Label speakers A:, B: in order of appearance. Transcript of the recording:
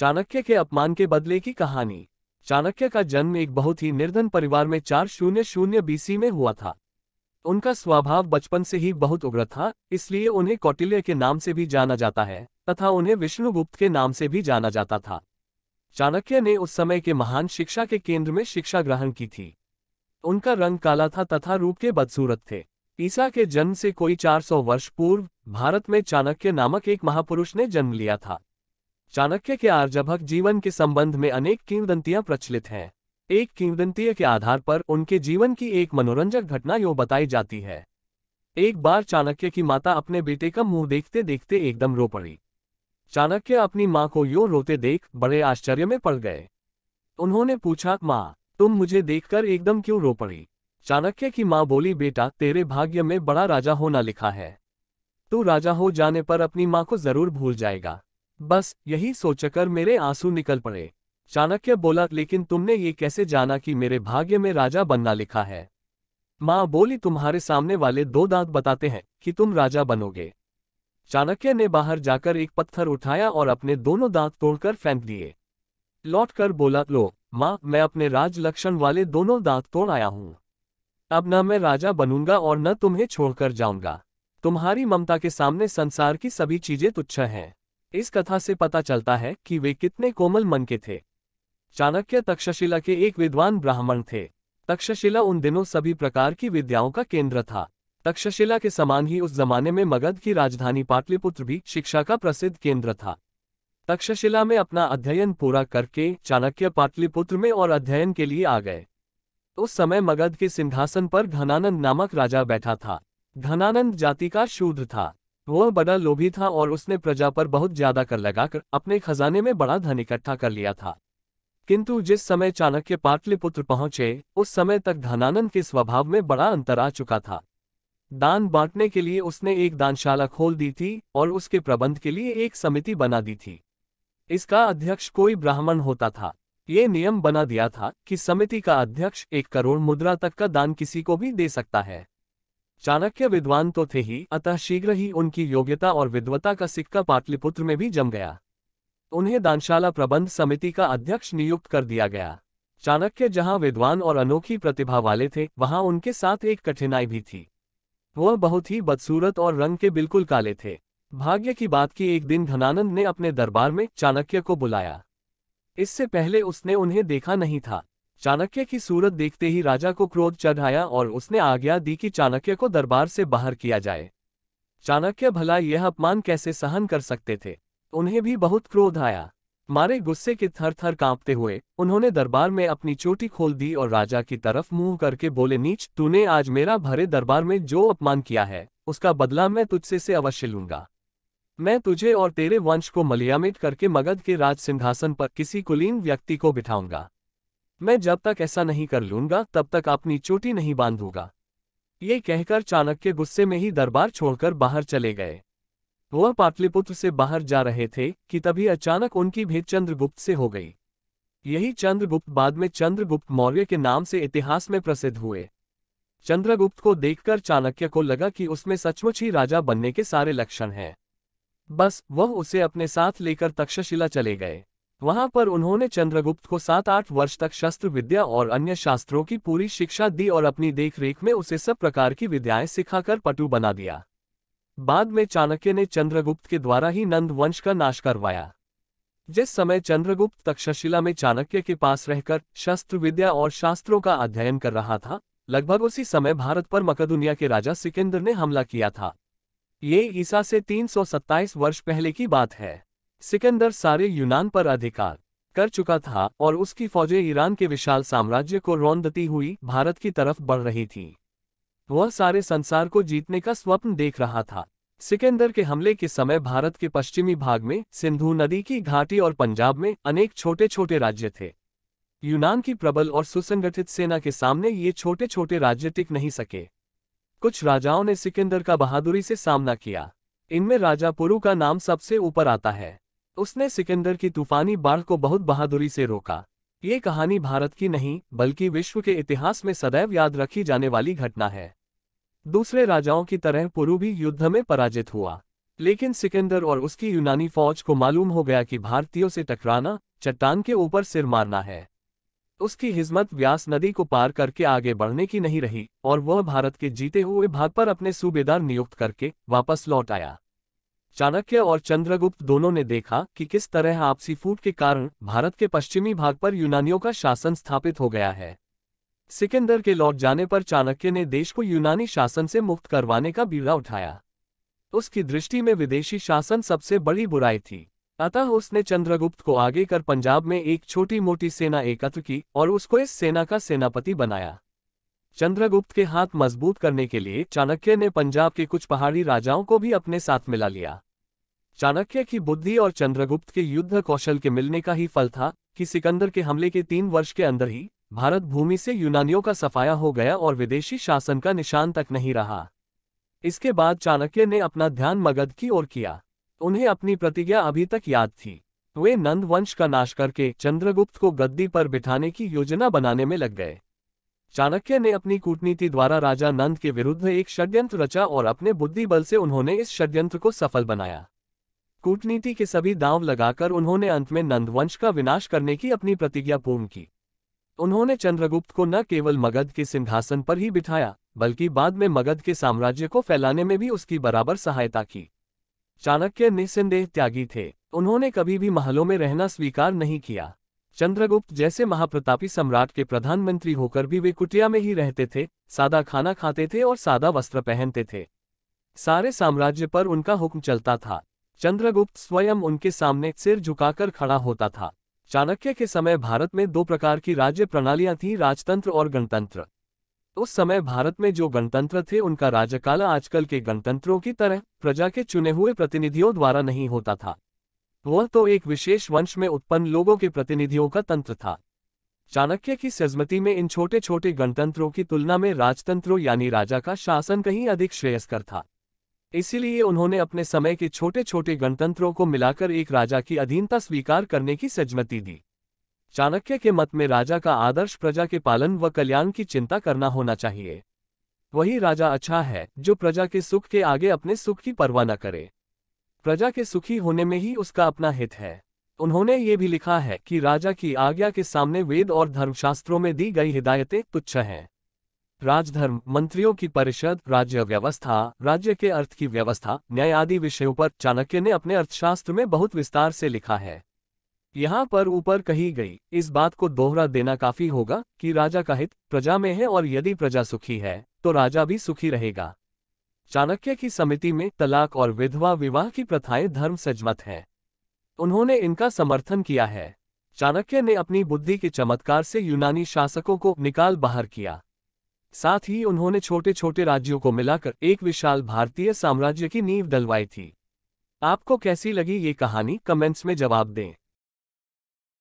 A: चाणक्य के अपमान के बदले की कहानी चाणक्य का जन्म एक बहुत ही निर्धन परिवार में चार शून्य शून्य बीसी में हुआ था उनका स्वभाव बचपन से ही बहुत उग्र था इसलिए उन्हें कौटिल्य के नाम से भी जाना जाता है तथा उन्हें विष्णुगुप्त के नाम से भी जाना जाता था चाणक्य ने उस समय के महान शिक्षा के केंद्र में शिक्षा ग्रहण की थी उनका रंग काला था तथा रूप के बदसूरत थे ईसा के जन्म से कोई 400 वर्ष पूर्व भारत में चाणक्य नामक एक महापुरुष ने जन्म लिया था चाणक्य के आर्जभक जीवन के संबंध में अनेक किंवदंतियां प्रचलित हैं एक किंवदंतीय के आधार पर उनके जीवन की एक मनोरंजक घटना यो बताई जाती है एक बार चाणक्य की माता अपने बेटे का मुंह देखते देखते एकदम रो पड़ी चाणक्य अपनी माँ को यो रोते देख बड़े आश्चर्य में पड़ गए उन्होंने पूछा माँ तुम मुझे देखकर एकदम क्यों रो पड़ी चाणक्य की माँ बोली बेटा तेरे भाग्य में बड़ा राजा होना लिखा है तू राजा हो जाने पर अपनी माँ को जरूर भूल जाएगा बस यही सोचकर मेरे आंसू निकल पड़े चाणक्य बोला लेकिन तुमने ये कैसे जाना कि मेरे भाग्य में राजा बनना लिखा है माँ बोली तुम्हारे सामने वाले दो दांत बताते हैं कि तुम राजा बनोगे चाणक्य ने बाहर जाकर एक पत्थर उठाया और अपने दोनों दांत तोड़कर फेंक दिए लौटकर बोला लो माँ मैं अपने राज लक्षण वाले दोनों दांत तोड़ आया हूँ अब न मैं राजा बनूंगा और न तुम्हें छोड़कर जाऊंगा तुम्हारी ममता के सामने संसार की सभी चीजें तुच्छ हैं इस कथा से पता चलता है कि वे कितने कोमल मन के थे चाणक्य तक्षशिला के एक विद्वान ब्राह्मण थे तक्षशिला उन दिनों सभी प्रकार की विद्याओं का केंद्र था तक्षशिला के समान ही उस जमाने में मगध की राजधानी पाटलिपुत्र भी शिक्षा का प्रसिद्ध केंद्र था तक्षशिला में अपना अध्ययन पूरा करके चाणक्य पाटलिपुत्र में और अध्ययन के लिए आ गए उस समय मगध के सिंहासन पर घनानंद नामक राजा बैठा था घनानंद जाति का शूद्र था वह बड़ा लोभी था और उसने प्रजा पर बहुत ज्यादा कर लगाकर अपने खजाने में बड़ा धन इकट्ठा कर लिया था किंतु जिस समय चाणक्य पाटलिपुत्र पहुंचे उस समय तक धनानंद के स्वभाव में बड़ा अंतर आ चुका था दान बांटने के लिए उसने एक दानशाला खोल दी थी और उसके प्रबंध के लिए एक समिति बना दी थी इसका अध्यक्ष कोई ब्राह्मण होता था ये नियम बना दिया था कि समिति का अध्यक्ष एक करोड़ मुद्रा तक का दान किसी को भी दे सकता है चाणक्य विद्वान तो थे ही अतः शीघ्र ही उनकी योग्यता और विद्वता का सिक्का पाटलिपुत्र में भी जम गया उन्हें दानशाला प्रबंध समिति का अध्यक्ष नियुक्त कर दिया गया चाणक्य जहां विद्वान और अनोखी प्रतिभा वाले थे वहां उनके साथ एक कठिनाई भी थी वह बहुत ही बदसूरत और रंग के बिल्कुल काले थे भाग्य की बात की एक दिन धनानंद ने अपने दरबार में चाणक्य को बुलाया इससे पहले उसने उन्हें देखा नहीं था चाणक्य की सूरत देखते ही राजा को क्रोध चढ़ाया और उसने आज्ञा दी कि चाणक्य को दरबार से बाहर किया जाए चाणक्य भला यह अपमान कैसे सहन कर सकते थे उन्हें भी बहुत क्रोध आया मारे गुस्से के थर थर कांपते हुए उन्होंने दरबार में अपनी चोटी खोल दी और राजा की तरफ मुंह करके बोले नीच तूने आज मेरा भरे दरबार में जो अपमान किया है उसका बदला मैं तुझसे से अवश्य लूंगा मैं तुझे और तेरे वंश को मलियामित करके मगध के राज सिंहासन पर किसी कुलीन व्यक्ति को बिठाऊंगा मैं जब तक ऐसा नहीं कर लूंगा तब तक अपनी चोटी नहीं बांधूंगा ये कहकर चाणक्य गुस्से में ही दरबार छोड़कर बाहर चले गए वह पाटलिपुत्र से बाहर जा रहे थे कि तभी अचानक उनकी भेंट चंद्रगुप्त से हो गई यही चंद्रगुप्त बाद में चंद्रगुप्त मौर्य के नाम से इतिहास में प्रसिद्ध हुए चंद्रगुप्त को देखकर चाणक्य को लगा कि उसमें सचमुच ही राजा बनने के सारे लक्षण हैं बस वह उसे अपने साथ लेकर तक्षशिला चले गए वहां पर उन्होंने चंद्रगुप्त को सात आठ वर्ष तक शस्त्र विद्या और अन्य शास्त्रों की पूरी शिक्षा दी और अपनी देखरेख में उसे सब प्रकार की विद्याएं सिखाकर पटु बना दिया बाद में चाणक्य ने चंद्रगुप्त के द्वारा ही नंद वंश का नाश करवाया जिस समय चंद्रगुप्त तक्षशिला में चाणक्य के पास रहकर शस्त्र विद्या और शास्त्रों का अध्ययन कर रहा था लगभग उसी समय भारत पर मकदुनिया के राजा सिकंदर ने हमला किया था ये ईसा से तीन वर्ष पहले की बात है सिकंदर सारे यूनान पर अधिकार कर चुका था और उसकी फौजें ईरान के विशाल साम्राज्य को रौंदती हुई भारत की तरफ बढ़ रही थीं वह सारे संसार को जीतने का स्वप्न देख रहा था सिकंदर के हमले के समय भारत के पश्चिमी भाग में सिंधु नदी की घाटी और पंजाब में अनेक छोटे छोटे राज्य थे यूनान की प्रबल और सुसंगठित सेना के सामने ये छोटे छोटे राज्य टिक नहीं सके कुछ राजाओं ने सिकंदर का बहादुरी से सामना किया इनमें राजा पुरु का नाम सबसे ऊपर आता है उसने सिकंदर की तूफानी बाढ़ को बहुत बहादुरी से रोका ये कहानी भारत की नहीं बल्कि विश्व के इतिहास में सदैव याद रखी जाने वाली घटना है दूसरे राजाओं की तरह पुरु भी युद्ध में पराजित हुआ लेकिन सिकंदर और उसकी यूनानी फौज को मालूम हो गया कि भारतीयों से टकराना चट्टान के ऊपर सिर मारना है उसकी हिजमत व्यास नदी को पार करके आगे बढ़ने की नहीं रही और वह भारत के जीते हुए भाग पर अपने सूबेदार नियुक्त करके वापस लौट आया चाणक्य और चंद्रगुप्त दोनों ने देखा कि किस तरह आपसी फूट के कारण भारत के पश्चिमी भाग पर यूनानियों का शासन स्थापित हो गया है सिकंदर के लौट जाने पर चाणक्य ने देश को यूनानी शासन से मुक्त करवाने का बीड़ा उठाया उसकी दृष्टि में विदेशी शासन सबसे बड़ी बुराई थी अतः उसने चंद्रगुप्त को आगे कर पंजाब में एक छोटी मोटी सेना एकत्र की और उसको इस सेना का सेनापति बनाया चंद्रगुप्त के हाथ मजबूत करने के लिए चाणक्य ने पंजाब के कुछ पहाड़ी राजाओं को भी अपने साथ मिला लिया चाणक्य की बुद्धि और चंद्रगुप्त के युद्ध कौशल के मिलने का ही फल था कि सिकंदर के हमले के तीन वर्ष के अंदर ही भारत भूमि से यूनानियों का सफाया हो गया और विदेशी शासन का निशान तक नहीं रहा इसके बाद चाणक्य ने अपना ध्यान मगध की ओर किया उन्हें अपनी प्रतिज्ञा अभी तक याद थी वे नंद वंश का नाश करके चंद्रगुप्त को गद्दी पर बिठाने की योजना बनाने में लग गए चाणक्य ने अपनी कूटनीति द्वारा राजा नंद के विरुद्ध एक षड्यंत्र रचा और अपने बुद्धि बल से उन्होंने इस षड्यंत्र को सफल बनाया कूटनीति के सभी दांव लगाकर उन्होंने अंत में नंदवंश का विनाश करने की अपनी प्रतिज्ञा पूर्ण की उन्होंने चंद्रगुप्त को न केवल मगध के सिंहासन पर ही बिठाया बल्कि बाद में मगध के साम्राज्य को फैलाने में भी उसकी बराबर सहायता की चाणक्य निस्संदेह त्यागी थे उन्होंने कभी भी महलों में रहना स्वीकार नहीं किया चंद्रगुप्त जैसे महाप्रतापी सम्राट के प्रधानमंत्री होकर भी वे कुटिया में ही रहते थे सादा खाना खाते थे और सादा वस्त्र पहनते थे सारे साम्राज्य पर उनका हुक्म चलता था चंद्रगुप्त स्वयं उनके सामने सिर झुकाकर खड़ा होता था चाणक्य के समय भारत में दो प्रकार की राज्य प्रणालियां थीं राजतंत्र और गणतंत्र उस समय भारत में जो गणतंत्र थे उनका राज्यकाल आजकल के गणतंत्रों की तरह प्रजा के चुने हुए प्रतिनिधियों द्वारा नहीं होता था वह तो एक विशेष वंश में उत्पन्न लोगों के प्रतिनिधियों का तंत्र था चाणक्य की सजमती में इन छोटे छोटे गणतंत्रों की तुलना में राजतंत्रों यानी राजा का शासन कहीं अधिक श्रेयस्कर था इसीलिए उन्होंने अपने समय के छोटे छोटे गणतंत्रों को मिलाकर एक राजा की अधीनता स्वीकार करने की सजमती दी चाणक्य के मत में राजा का आदर्श प्रजा के पालन व कल्याण की चिंता करना होना चाहिए वही राजा अच्छा है जो प्रजा के सुख के आगे अपने सुख की परवाह न करे प्रजा के सुखी होने में ही उसका अपना हित है उन्होंने ये भी लिखा है कि राजा की आज्ञा के सामने वेद और धर्मशास्त्रों में दी गई हिदायतें तुच्छ हैं राजधर्म मंत्रियों की परिषद राज्य व्यवस्था राज्य के अर्थ की व्यवस्था न्याय आदि विषयों पर चाणक्य ने अपने अर्थशास्त्र में बहुत विस्तार से लिखा है यहाँ पर ऊपर कही गई इस बात को दोहरा देना काफी होगा कि राजा का हित प्रजा में है और यदि प्रजा सुखी है तो राजा भी सुखी रहेगा चाणक्य की समिति में तलाक और विधवा विवाह की प्रथाएं धर्म सजमत हैं उन्होंने इनका समर्थन किया है चाणक्य ने अपनी बुद्धि के चमत्कार से यूनानी शासकों को निकाल बाहर किया साथ ही उन्होंने छोटे छोटे राज्यों को मिलाकर एक विशाल भारतीय साम्राज्य की नींव डलवाई थी आपको कैसी लगी ये कहानी कमेंट्स में जवाब दें